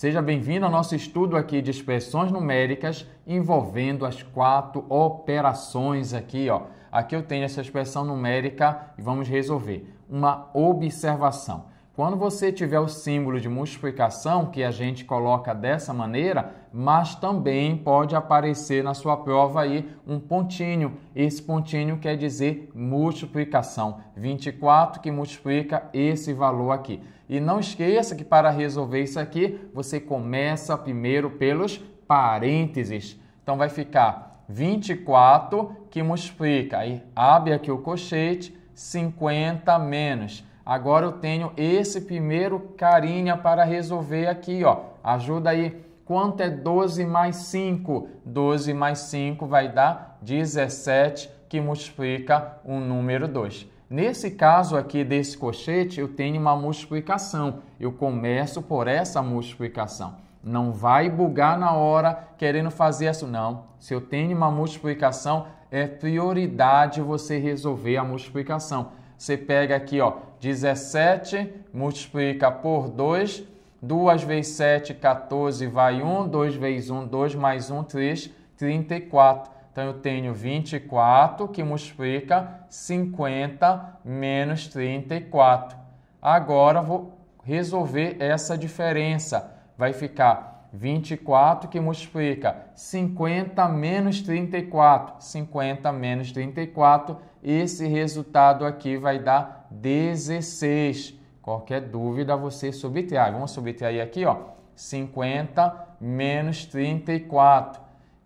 Seja bem-vindo ao nosso estudo aqui de expressões numéricas envolvendo as quatro operações aqui, ó. Aqui eu tenho essa expressão numérica e vamos resolver uma observação. Quando você tiver o símbolo de multiplicação, que a gente coloca dessa maneira, mas também pode aparecer na sua prova aí um pontinho. Esse pontinho quer dizer multiplicação. 24 que multiplica esse valor aqui. E não esqueça que para resolver isso aqui, você começa primeiro pelos parênteses. Então vai ficar 24 que multiplica, aí abre aqui o colchete, 50 menos Agora eu tenho esse primeiro carinha para resolver aqui, ó. Ajuda aí. Quanto é 12 mais 5? 12 mais 5 vai dar 17, que multiplica o número 2. Nesse caso aqui desse colchete, eu tenho uma multiplicação. Eu começo por essa multiplicação. Não vai bugar na hora querendo fazer isso, não. Se eu tenho uma multiplicação, é prioridade você resolver a multiplicação. Você pega aqui, ó, 17, multiplica por 2, 2 vezes 7, 14, vai 1, 2 vezes 1, 2, mais 1, 3, 34. Então, eu tenho 24 que multiplica 50 menos 34. Agora, vou resolver essa diferença. Vai ficar 24 que multiplica 50 menos 34. 50 menos 34, esse resultado aqui vai dar 16. Qualquer dúvida você subtrai. Vamos subtrair aqui, ó. 50 menos 34.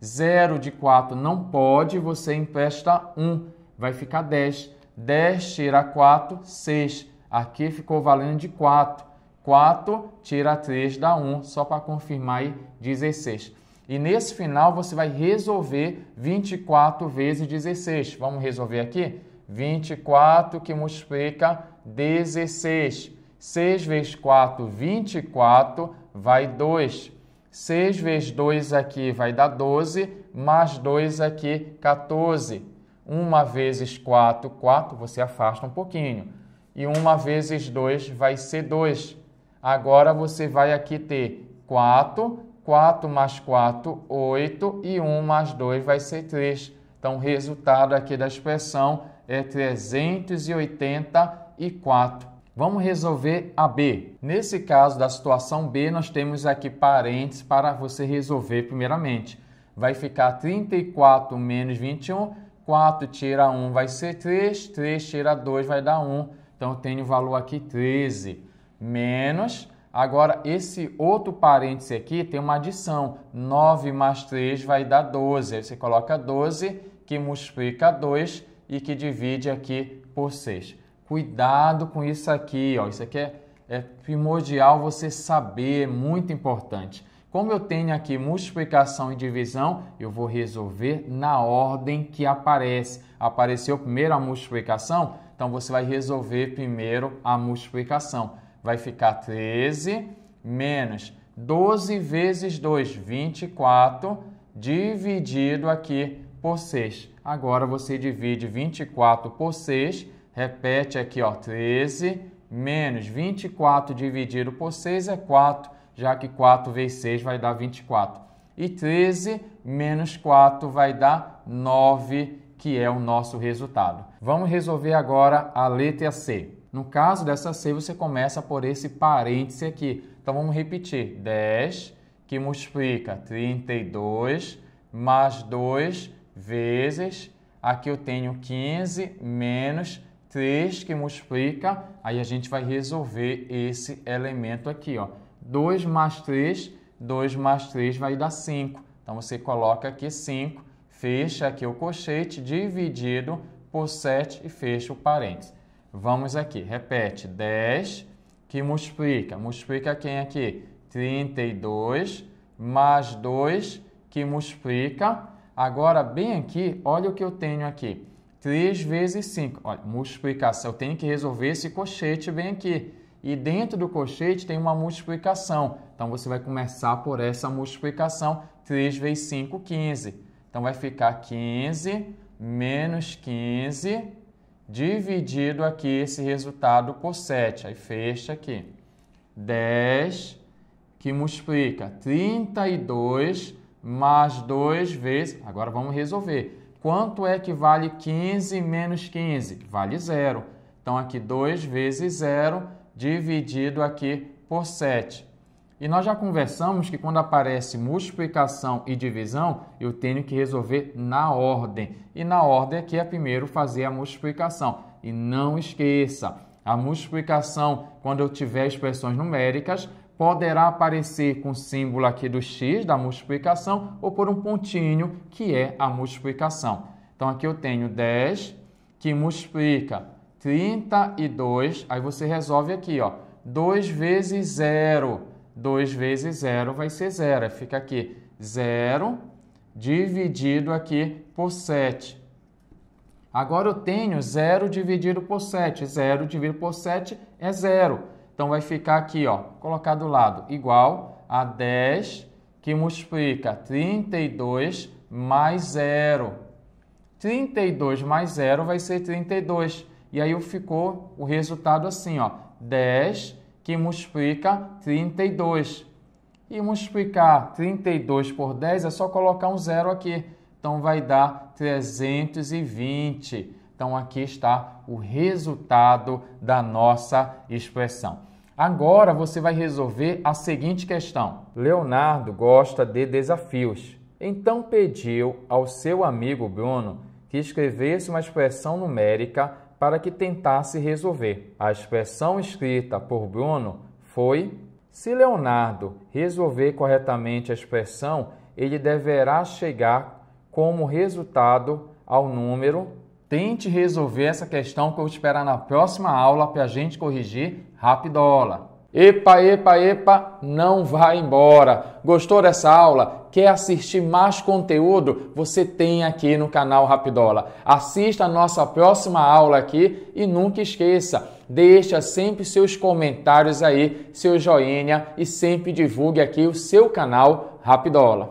Zero de 4 não pode, você empresta 1. Vai ficar 10. 10 tira 4, 6. Aqui ficou valendo de 4. 4, tira 3, dá 1, só para confirmar aí 16. E nesse final você vai resolver 24 vezes 16. Vamos resolver aqui? 24 que multiplica 16. 6 vezes 4, 24, vai 2. 6 vezes 2 aqui vai dar 12, mais 2 aqui, 14. 1 vezes 4, 4, você afasta um pouquinho. E 1 vezes 2 vai ser 2. Agora você vai aqui ter 4, 4 mais 4, 8 e 1 mais 2 vai ser 3. Então, o resultado aqui da expressão é 384. Vamos resolver a B. Nesse caso da situação B, nós temos aqui parênteses para você resolver primeiramente. Vai ficar 34 menos 21, 4 tira 1 vai ser 3, 3 tira 2 vai dar 1. Então, eu tenho o valor aqui 13 menos. Agora, esse outro parêntese aqui tem uma adição. 9 mais 3 vai dar 12. Aí você coloca 12, que multiplica 2 e que divide aqui por 6. Cuidado com isso aqui, ó. Isso aqui é, é primordial você saber, é muito importante. Como eu tenho aqui multiplicação e divisão, eu vou resolver na ordem que aparece. Apareceu primeiro a multiplicação, então você vai resolver primeiro a multiplicação vai ficar 13 menos 12 vezes 2, 24, dividido aqui por 6. Agora você divide 24 por 6, repete aqui, ó, 13 menos 24 dividido por 6 é 4, já que 4 vezes 6 vai dar 24. E 13 menos 4 vai dar 9, que é o nosso resultado. Vamos resolver agora a letra C. No caso dessa C, você começa por esse parêntese aqui. Então vamos repetir: 10 que multiplica 32 mais 2 vezes. Aqui eu tenho 15 menos 3 que multiplica. Aí a gente vai resolver esse elemento aqui. Ó. 2 mais 3, 2 mais 3 vai dar 5. Então você coloca aqui 5, fecha aqui o cochete, dividido por 7 e fecha o parênteses. Vamos aqui, repete. 10 que multiplica. Multiplica quem aqui? 32 mais 2 que multiplica. Agora, bem aqui, olha o que eu tenho aqui. 3 vezes 5. Olha, multiplicação. Eu tenho que resolver esse cochete bem aqui. E dentro do cochete tem uma multiplicação. Então, você vai começar por essa multiplicação. 3 vezes 5, 15. Então, vai ficar 15 menos 15 dividido aqui esse resultado por 7. Aí fecha aqui. 10 que multiplica 32 mais 2 vezes. Agora vamos resolver. Quanto é que vale 15 menos 15? Vale 0. Então aqui 2 vezes 0 dividido aqui por 7. E nós já conversamos que quando aparece multiplicação e divisão, eu tenho que resolver na ordem. E na ordem aqui é primeiro fazer a multiplicação. E não esqueça, a multiplicação, quando eu tiver expressões numéricas, poderá aparecer com o símbolo aqui do x da multiplicação ou por um pontinho, que é a multiplicação. Então aqui eu tenho 10 que multiplica 32, aí você resolve aqui, ó, 2 vezes 0 2 vezes 0 vai ser 0. Fica aqui 0 dividido aqui por 7. Agora eu tenho 0 dividido por 7. 0 dividido por 7 é 0. Então vai ficar aqui, ó, colocar do lado, igual a 10 que multiplica 32 mais 0. 32 mais 0 vai ser 32. E aí ficou o resultado assim, ó, 10 que multiplica 32. E multiplicar 32 por 10 é só colocar um zero aqui. Então vai dar 320. Então aqui está o resultado da nossa expressão. Agora você vai resolver a seguinte questão. Leonardo gosta de desafios. Então pediu ao seu amigo Bruno que escrevesse uma expressão numérica para que tentasse resolver. A expressão escrita por Bruno foi: se Leonardo resolver corretamente a expressão, ele deverá chegar como resultado ao número. Tente resolver essa questão que eu vou esperar na próxima aula para a gente corrigir rapidola. Epa, epa, epa, não vai embora. Gostou dessa aula? quer assistir mais conteúdo, você tem aqui no canal Rapidola. Assista a nossa próxima aula aqui e nunca esqueça, deixa sempre seus comentários aí, seu joinha e sempre divulgue aqui o seu canal Rapidola.